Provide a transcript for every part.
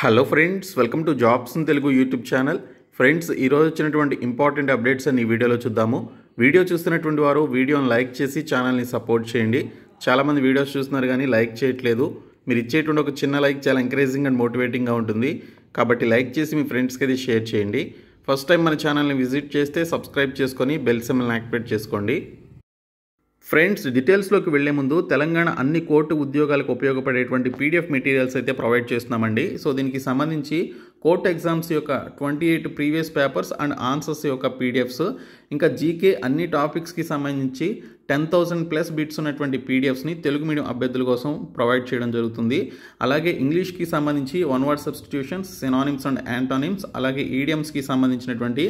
hello friends welcome to jobs Telugu YouTube channel friends ఈరోజు వచ్చినటువంటి important updates అని ఈ వీడియోలో చూద్దాము వీడియో చూస్తున్నటువంటి వారు వీడియోని లైక్ చేసి ఛానల్ని సపోర్ట్ చేయండి చాలామంది వీడియోస్ చూస్తున్నారు కానీ లైక్ చేయట్లేదు మీరు ఇచ్చేటువంటి ఒక చిన్న లైక్ చాలా ఎంకరేజింగ్ అండ్ మోటివేటింగ్గా ఉంటుంది కాబట్టి లైక్ చేసి మీ ఫ్రెండ్స్కి అది షేర్ చేయండి ఫస్ట్ టైం మన ఛానల్ని విజిట్ చేస్తే సబ్స్క్రైబ్ చేసుకొని బెల్ సెమ్మెల్ని యాక్టివేట్ చేసుకోండి ఫ్రెండ్స్ డీటెయిల్స్లోకి వెళ్లే ముందు తెలంగాణ అన్ని కోర్టు ఉద్యోగాలకు ఉపయోగపడేటువంటి పీడిఎఫ్ మెటీరియల్స్ అయితే ప్రొవైడ్ చేస్తున్నామండి సో దీనికి సంబంధించి కోర్ట్ ఎగ్జామ్స్ యొక్క twenty eight previous papers and answers యొక్క పీడిఎఫ్స్ ఇంకా జీకే అన్ని టాపిక్స్కి సంబంధించి టెన్ థౌసండ్ ప్లస్ బిట్స్ ఉన్నటువంటి పీడిఎఫ్స్ని తెలుగు మీడియం అభ్యర్థుల కోసం ప్రొవైడ్ చేయడం జరుగుతుంది అలాగే ఇంగ్లీష్కి సంబంధించి one word substitutions synonyms and antonyms అలాగే ఈడియమ్స్కి సంబంధించినటువంటి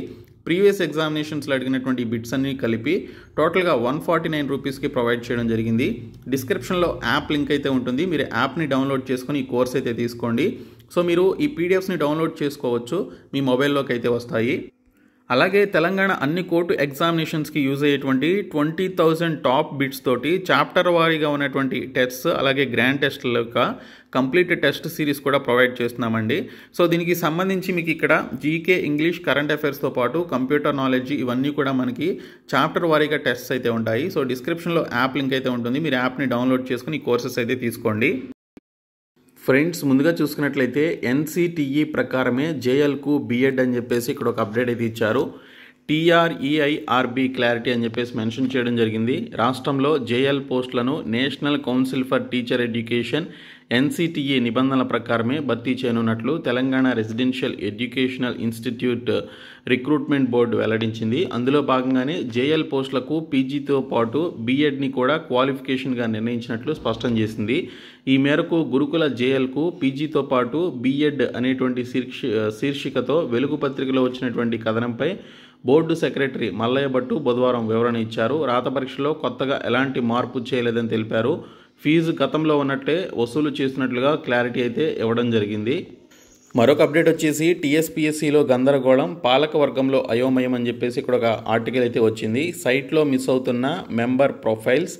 ప్రీవియస్ ఎగ్జామినేషన్స్లో అడిగినటువంటి బిట్స్ అన్ని కలిపి టోటల్గా వన్ ఫార్టీ నైన్ రూపీస్కి ప్రొవైడ్ చేయడం జరిగింది డిస్క్రిప్షన్లో యాప్ లింక్ అయితే ఉంటుంది మీరు యాప్ని డౌన్లోడ్ చేసుకొని ఈ కోర్స్ అయితే తీసుకోండి సో మీరు ఈ పీడిఎఫ్స్ని డౌన్లోడ్ చేసుకోవచ్చు మీ మొబైల్లోకి అయితే వస్తాయి అలాగే తెలంగాణ అన్ని కోర్టు ఎగ్జామినేషన్స్కి యూజ్ అయ్యేటువంటి ట్వంటీ థౌజండ్ టాప్ బిట్స్ తోటి చాప్టర్ వారీగా ఉన్నటువంటి టెస్ట్స్ అలాగే గ్రాండ్ టెస్ట్ల యొక్క కంప్లీట్ టెస్ట్ సిరీస్ కూడా ప్రొవైడ్ చేస్తున్నామండి సో దీనికి సంబంధించి మీకు ఇక్కడ జీకే ఇంగ్లీష్ కరెంట్ అఫైర్స్తో పాటు కంప్యూటర్ నాలెడ్జ్ ఇవన్నీ కూడా మనకి చాప్టర్ వారీగా టెస్ట్స్ అయితే ఉంటాయి సో డిస్క్రిప్షన్లో యాప్ లింక్ అయితే ఉంటుంది మీరు యాప్ని డౌన్లోడ్ చేసుకుని కోర్సెస్ అయితే తీసుకోండి ఫ్రెండ్స్ ముందుగా చూసుకున్నట్లయితే ఎన్సిటిఈ ప్రకారమే జేఎల్కు బిఎడ్ అని చెప్పేసి ఇక్కడ ఒక అప్డేట్ అయితే ఇచ్చారు టీఆర్ఈఐఆర్బి క్లారిటీ అని చెప్పేసి మెన్షన్ చేయడం జరిగింది రాష్ట్రంలో జేఎల్ పోస్టులను national council for teacher education NCTE నిబంధనల ప్రకారమే భర్తీ చేయనున్నట్లు Telangana residential educational institute recruitment board వెల్లడించింది అందులో భాగంగానే జేఎల్ పోస్టులకు పీజీతో పాటు బీఎడ్ని కూడా క్వాలిఫికేషన్గా నిర్ణయించినట్లు స్పష్టం చేసింది ఈ మేరకు గురుకుల జేఎల్కు పీజీతో పాటు బీఎడ్ అనేటువంటి శీర్షి శీర్షికతో వెలుగు పత్రికలో వచ్చినటువంటి కథనంపై బోర్డు సెక్రటరీ మల్లయ్య భట్టు బుధవారం వివరణ ఇచ్చారు రాత పరీక్షలో కొత్తగా ఎలాంటి మార్పు చేయలేదని తెలిపారు ఫీజు గతంలో ఉన్నట్టే వసూలు చేసినట్లుగా క్లారిటీ అయితే ఇవ్వడం జరిగింది మరొక అప్డేట్ వచ్చేసి టీఎస్పీఎస్సీలో గందరగోళం పాలక వర్గంలో అయోమయం అని చెప్పేసి ఇక్కడ ఒక ఆర్టికల్ అయితే వచ్చింది సైట్లో మిస్ అవుతున్న మెంబర్ ప్రొఫైల్స్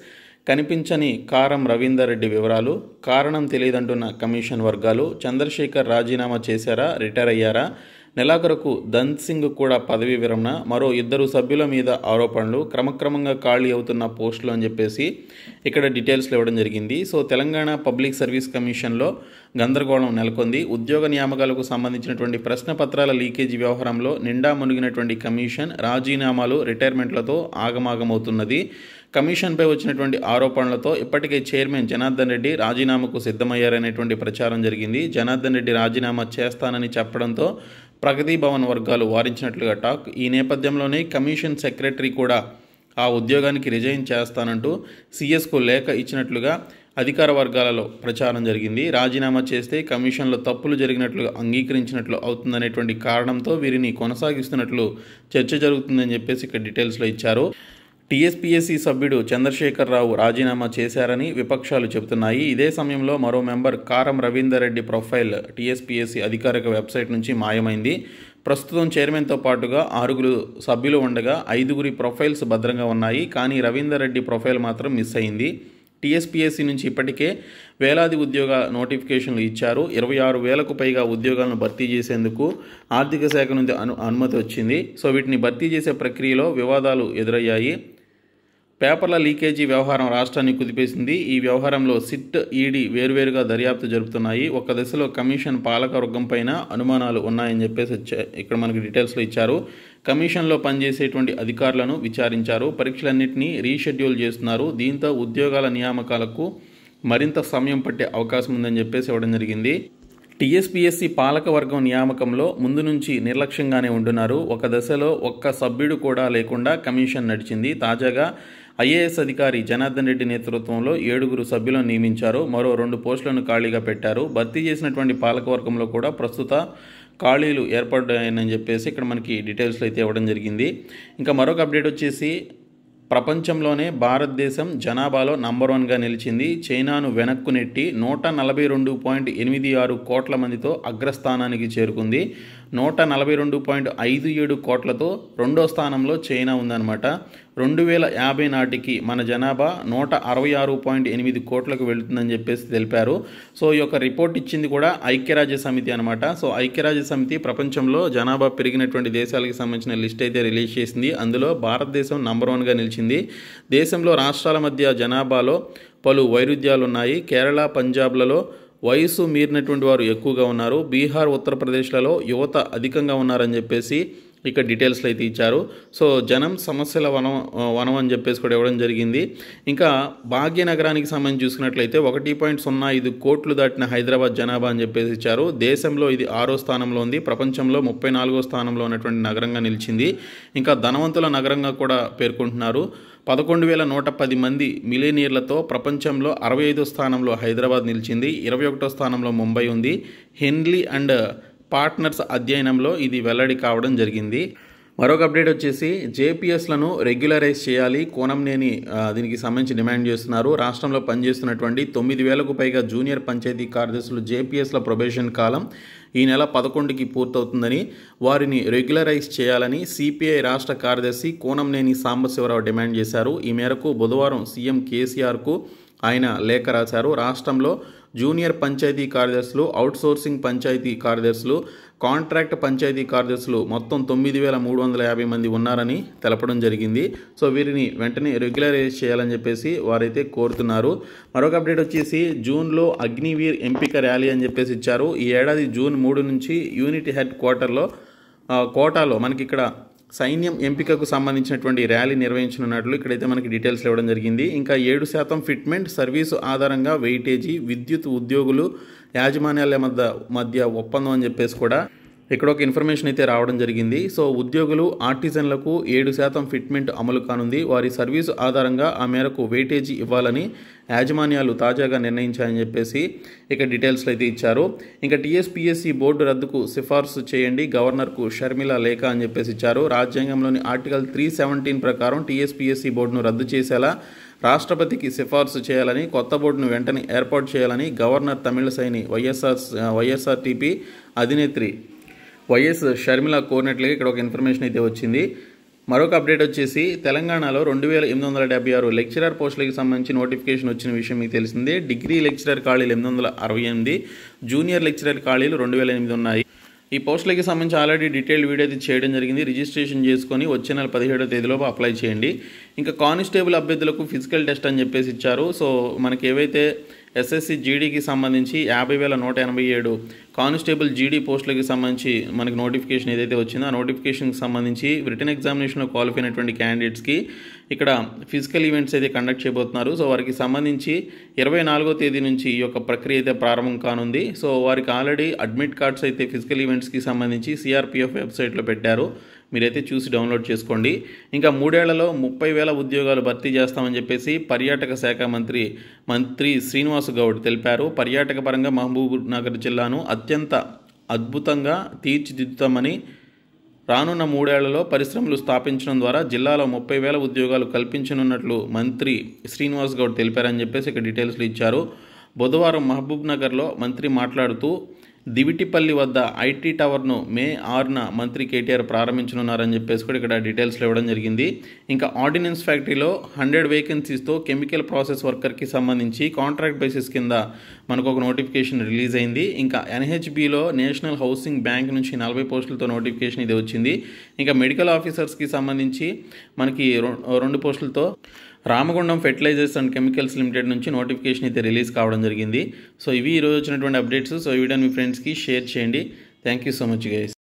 కనిపించని కారం రవీందర్ రెడ్డి వివరాలు కారణం తెలియదంటున్న కమిషన్ వర్గాలు చంద్రశేఖర్ రాజీనామా చేశారా రిటైర్ అయ్యారా నెలాఖరుకు సింగ్ కూడా పదవీ విరమణ మరో ఇద్దరు సభ్యుల మీద ఆరోపణలు క్రమక్రమంగా ఖాళీ అవుతున్న పోస్టులు అని చెప్పేసి ఇక్కడ డీటెయిల్స్లో ఇవ్వడం జరిగింది సో తెలంగాణ పబ్లిక్ సర్వీస్ కమిషన్లో గందరగోళం నెలకొంది ఉద్యోగ నియామకాలకు సంబంధించినటువంటి ప్రశ్న పత్రాల లీకేజీ వ్యవహారంలో నిండా మునిగినటువంటి కమిషన్ రాజీనామాలు రిటైర్మెంట్లతో ఆగమాగమవుతున్నది కమిషన్పై వచ్చినటువంటి ఆరోపణలతో ఇప్పటికే చైర్మన్ జనార్దన్ రెడ్డి రాజీనామాకు సిద్ధమయ్యారనేటువంటి ప్రచారం జరిగింది జనార్దన్ రెడ్డి రాజీనామా చేస్తానని చెప్పడంతో ప్రగతి భవన్ వర్గాలు వారించినట్లుగా టాక్ ఈ నేపథ్యంలోనే కమిషన్ సెక్రటరీ కూడా ఆ ఉద్యోగానికి రిజైన్ చేస్తానంటూ సిఎస్కు లేఖ ఇచ్చినట్లుగా అధికార వర్గాలలో ప్రచారం జరిగింది రాజీనామా చేస్తే కమిషన్లో తప్పులు జరిగినట్లు అంగీకరించినట్లు అవుతుందనేటువంటి కారణంతో వీరిని కొనసాగిస్తున్నట్లు చర్చ జరుగుతుందని చెప్పేసి ఇక్కడ డీటెయిల్స్లో ఇచ్చారు టీఎస్పీఎస్సీ సభ్యుడు చంద్రశేఖరరావు రాజీనామా చేశారని విపక్షాలు చెబుతున్నాయి ఇదే సమయంలో మరో member Karam Ravinder Reddy profile TSPSC అధికారిక వెబ్సైట్ నుంచి మాయమైంది ప్రస్తుతం చైర్మన్తో పాటుగా ఆరుగురు సభ్యులు ఉండగా ఐదుగురి ప్రొఫైల్స్ భద్రంగా ఉన్నాయి కానీ రవీందర్ రెడ్డి ప్రొఫైల్ మాత్రం మిస్ అయింది టీఎస్పీఎస్సీ నుంచి ఇప్పటికే వేలాది ఉద్యోగ నోటిఫికేషన్లు ఇచ్చారు ఇరవై ఆరు వేలకు పైగా ఉద్యోగాలను భర్తీ చేసేందుకు ఆర్థిక శాఖ నుండి అను అనుమతి వచ్చింది సో వీటిని భర్తీ చేసే ప్రక్రియలో వివాదాలు ఎదురయ్యాయి పేపర్ల లీకేజీ వ్యవహారం రాష్ట్రాన్ని కుదిపేసింది ఈ వ్యవహారంలో సిట్ ఈడీ వేరువేరుగా దర్యాప్తు జరుపుతున్నాయి ఒక దశలో కమిషన్ పాలకవర్గం పైన అనుమానాలు ఉన్నాయని చెప్పేసి ఇక్కడ మనకి డీటెయిల్స్లో ఇచ్చారు కమిషన్లో పనిచేసేటువంటి అధికారులను విచారించారు పరీక్షలన్నింటినీ రీషెడ్యూల్ చేస్తున్నారు దీంతో ఉద్యోగాల నియామకాలకు మరింత సమయం పట్టే అవకాశం ఉందని చెప్పేసి ఇవ్వడం జరిగింది టీఎస్పీఎస్సీ పాలకవర్గం నియామకంలో ముందు నుంచి నిర్లక్ష్యంగానే ఉంటున్నారు ఒక దశలో ఒక్క సభ్యుడు కూడా లేకుండా కమిషన్ నడిచింది తాజాగా ఐఏఎస్ అధికారి జనార్దన్ రెడ్డి నేతృత్వంలో ఏడుగురు సభ్యులను నియమించారు మరో రెండు పోస్టులను ఖాళీగా పెట్టారు భర్తీ చేసినటువంటి పాలకవర్గంలో కూడా ప్రస్తుత ఖాళీలు ఏర్పడ్డాయని చెప్పేసి ఇక్కడ మనకి డీటెయిల్స్లో అయితే ఇవ్వడం జరిగింది ఇంకా మరొక అప్డేట్ వచ్చేసి ప్రపంచంలోనే భారతదేశం జనాభాలో నంబర్ వన్గా నిలిచింది చైనాను వెనక్కు నెట్టి నూట నలభై రెండు పాయింట్ ఎనిమిది ఆరు కోట్ల మందితో అగ్రస్థానానికి చేరుకుంది నూట నలభై రెండు పాయింట్ ఐదు ఏడు కోట్లతో రెండో స్థానంలో చైనా ఉందన్నమాట రెండు వేల యాభై నాటికి మన జనాభా నూట అరవై ఆరు పాయింట్ ఎనిమిది కోట్లకు వెళుతుందని చెప్పేసి తెలిపారు సో ఈ యొక్క రిపోర్ట్ ఇచ్చింది కూడా ఐక్యరాజ్య సమితి అనమాట సో ఐక్యరాజ్య సమితి ప్రపంచంలో జనాభా పెరిగినటువంటి దేశాలకు సంబంధించిన లిస్ట్ అయితే రిలీజ్ చేసింది అందులో భారతదేశం నంబర్ వన్గా నిలిచింది దేశంలో రాష్ట్రాల మధ్య జనాభాలో పలు వైరుధ్యాలు ఉన్నాయి కేరళ పంజాబ్లలో వయసు మీరినటువంటి వారు ఎక్కువగా ఉన్నారు బీహార్ ఉత్తరప్రదేశ్లలో యువత అధికంగా ఉన్నారని చెప్పేసి ఇక్కడ డీటెయిల్స్లో అయితే ఇచ్చారు సో జనం సమస్యల వనం వనం అని చెప్పేసి కూడా ఇవ్వడం జరిగింది ఇంకా భాగ్యనగరానికి సంబంధించి చూసుకున్నట్లయితే ఒకటి పాయింట్ సున్నా ఐదు కోట్లు దాటిన హైదరాబాద్ జనాభా అని చెప్పేసి ఇచ్చారు దేశంలో ఇది ఆరో స్థానంలో ఉంది ప్రపంచంలో ముప్పై నాలుగో స్థానంలో ఉన్నటువంటి నగరంగా నిలిచింది ఇంకా ధనవంతుల నగరంగా కూడా పేర్కొంటున్నారు పదకొండు వేల నూట పది మంది మిలేనియర్లతో ప్రపంచంలో అరవై ఐదో స్థానంలో హైదరాబాద్ నిలిచింది ఇరవై ఒకటో స్థానంలో ముంబై ఉంది హెన్లీ అండ్ పార్ట్నర్స్ అధ్యయనంలో ఇది వెల్లడి కావడం జరిగింది మరొక అప్డేట్ వచ్చేసి జేపీఎస్లను రెగ్యులరైజ్ చేయాలి నేని దీనికి సంబంధించి డిమాండ్ చేస్తున్నారు రాష్ట్రంలో పనిచేస్తున్నటువంటి తొమ్మిది వేలకు పైగా జూనియర్ పంచాయతీ కార్యదర్శులు జేపీఎస్ల ప్రొబేషన్ కాలం ఈ నెల పదకొండుకి పూర్తవుతుందని వారిని రెగ్యులరైజ్ చేయాలని సిపిఐ రాష్ట్ర కార్యదర్శి కోనంనేని సాంబశివరావు డిమాండ్ చేశారు ఈ మేరకు బుధవారం సీఎం కేసీఆర్కు ఆయన లేఖ రాశారు రాష్ట్రంలో జూనియర్ పంచాయతీ కార్యదర్శులు అవుట్సోర్సింగ్ పంచాయతీ కార్యదర్శులు కాంట్రాక్ట్ పంచాయతీ కార్యదర్శులు మొత్తం తొమ్మిది వేల మూడు వందల యాభై మంది ఉన్నారని తెలపడం జరిగింది సో వీరిని వెంటనే రెగ్యులరైజ్ చేయాలని చెప్పేసి వారైతే కోరుతున్నారు మరొక అప్డేట్ వచ్చేసి జూన్లో అగ్నివీర్ ఎంపిక ర్యాలీ అని చెప్పేసి ఇచ్చారు ఈ ఏడాది జూన్ మూడు నుంచి యూనిట్ హెడ్ క్వార్టర్లో కోటాలో మనకి ఇక్కడ సైన్యం ఎంపికకు సంబంధించినటువంటి ర్యాలీ నిర్వహించనున్నట్లు ఇక్కడైతే మనకి డీటెయిల్స్ ఇవ్వడం జరిగింది ఇంకా ఏడు శాతం ఫిట్మెంట్ సర్వీసు ఆధారంగా వెయిటేజీ విద్యుత్ ఉద్యోగులు యాజమాన్యాల మధ్య మధ్య ఒప్పందం అని చెప్పేసి కూడా ఇక్కడ ఒక ఇన్ఫర్మేషన్ అయితే రావడం జరిగింది సో ఉద్యోగులు ఆర్టిజన్లకు ఏడు శాతం ఫిట్మెంట్ అమలు కానుంది వారి సర్వీసు ఆధారంగా ఆ మేరకు వెయిటేజీ ఇవ్వాలని యాజమాన్యాలు తాజాగా నిర్ణయించాయని చెప్పేసి ఇక డీటెయిల్స్లో అయితే ఇచ్చారు ఇంకా టీఎస్పీఎస్సీ బోర్డు రద్దుకు సిఫార్సు చేయండి గవర్నర్కు షర్మిల లేఖ అని చెప్పేసి ఇచ్చారు రాజ్యాంగంలోని ఆర్టికల్ త్రీ సెవెంటీన్ ప్రకారం టీఎస్పీఎస్సీ బోర్డును రద్దు చేసేలా రాష్ట్రపతికి సిఫార్సు చేయాలని కొత్త బోర్డును వెంటనే ఏర్పాటు చేయాలని గవర్నర్ తమిళసైని వైఎస్ఆర్ వైఎస్ఆర్టీపీ అధినేత్రి వైఎస్ షర్మిల కోరినట్లుగా ఇక్కడ ఒక ఇన్ఫర్మేషన్ అయితే వచ్చింది మరొక అప్డేట్ వచ్చేసి తెలంగాణలో రెండు వేల ఎనిమిది వందల డెబ్బై ఆరు లెక్చరర్ పోస్టులకు సంబంధించి నోటిఫికేషన్ వచ్చిన విషయం మీకు తెలిసిందే డిగ్రీ లెక్చరర్ ఖాళీలు ఎనిమిది వందల అరవై ఎనిమిది జూనియర్ లెక్చరర్ ఖాళీలు రెండు వేల ఎనిమిది ఉన్నాయి ఈ పోస్టులకి సంబంధించి ఆల్రెడీ డీటెయిల్డ్ వీడియో అయితే చేయడం జరిగింది రిజిస్ట్రేషన్ చేసుకొని వచ్చే నెల పదిహేడో తేదీలోపు అప్లై చేయండి ఇంకా కానిస్టేబుల్ అభ్యర్థులకు ఫిజికల్ టెస్ట్ అని చెప్పేసి ఇచ్చారు సో మనకి ఏవైతే ఎస్ఎస్సి జీడీకి సంబంధించి యాభై వేల నూట ఎనభై ఏడు కానిస్టేబుల్ జీడీ పోస్టులకి సంబంధించి మనకి నోటిఫికేషన్ ఏదైతే వచ్చిందో ఆ నోటిఫికేషన్కి సంబంధించి రిటర్న్ ఎగ్జామినేషన్లో క్వాలిఫై అయినటువంటి క్యాండిడేట్స్కి ఇక్కడ ఫిజికల్ ఈవెంట్స్ అయితే కండక్ట్ చేయబోతున్నారు సో వారికి సంబంధించి ఇరవై నాలుగో తేదీ నుంచి ఈ యొక్క ప్రక్రియ అయితే ప్రారంభం కానుంది సో వారికి ఆల్రెడీ అడ్మిట్ కార్డ్స్ అయితే ఫిజికల్ ఈవెంట్స్కి సంబంధించి సిఆర్పిఎఫ్ వెబ్సైట్లో పెట్టారు మీరైతే చూసి డౌన్లోడ్ చేసుకోండి ఇంకా మూడేళ్లలో ముప్పై వేల ఉద్యోగాలు భర్తీ చేస్తామని చెప్పేసి పర్యాటక శాఖ మంత్రి మంత్రి శ్రీనివాస్ గౌడ్ తెలిపారు పర్యాటక పరంగా మహబూబ్ నగర్ జిల్లాను అత్యంత అద్భుతంగా తీర్చిదిద్దుతామని రానున్న మూడేళ్లలో పరిశ్రమలు స్థాపించడం ద్వారా జిల్లాలో ముప్పై వేల ఉద్యోగాలు కల్పించనున్నట్లు మంత్రి శ్రీనివాస్ గౌడ్ తెలిపారని చెప్పేసి ఇక్కడ డీటెయిల్స్లు ఇచ్చారు బుధవారం మహబూబ్ నగర్లో మంత్రి మాట్లాడుతూ దివిటిపల్లి వద్ద ఐటీ టవర్ను మే ఆరున మంత్రి కేటీఆర్ ప్రారంభించనున్నారని చెప్పేసి కూడా ఇక్కడ డీటెయిల్స్లో ఇవ్వడం జరిగింది ఇంకా ఆర్డినెన్స్ ఫ్యాక్టరీలో హండ్రెడ్ వేకెన్సీస్తో కెమికల్ ప్రాసెస్ వర్కర్కి సంబంధించి కాంట్రాక్ట్ బేసిస్ కింద మనకు ఒక నోటిఫికేషన్ రిలీజ్ అయింది ఇంకా ఎన్హెచ్బిలో నేషనల్ హౌసింగ్ బ్యాంక్ నుంచి నలభై పోస్టులతో నోటిఫికేషన్ ఇది వచ్చింది ఇంకా మెడికల్ ఆఫీసర్స్కి సంబంధించి మనకి రెండు పోస్టులతో Ramagundam fertilizers and chemicals limited నుంచి నోటిఫికేషన్ అయితే రిలీజ్ కావడం జరిగింది సో ఇవి ఈరోజు వచ్చినటువంటి అప్డేట్స్ సో ఈ మీ ఫ్రెండ్స్కి షేర్ చేయండి thank you so much guys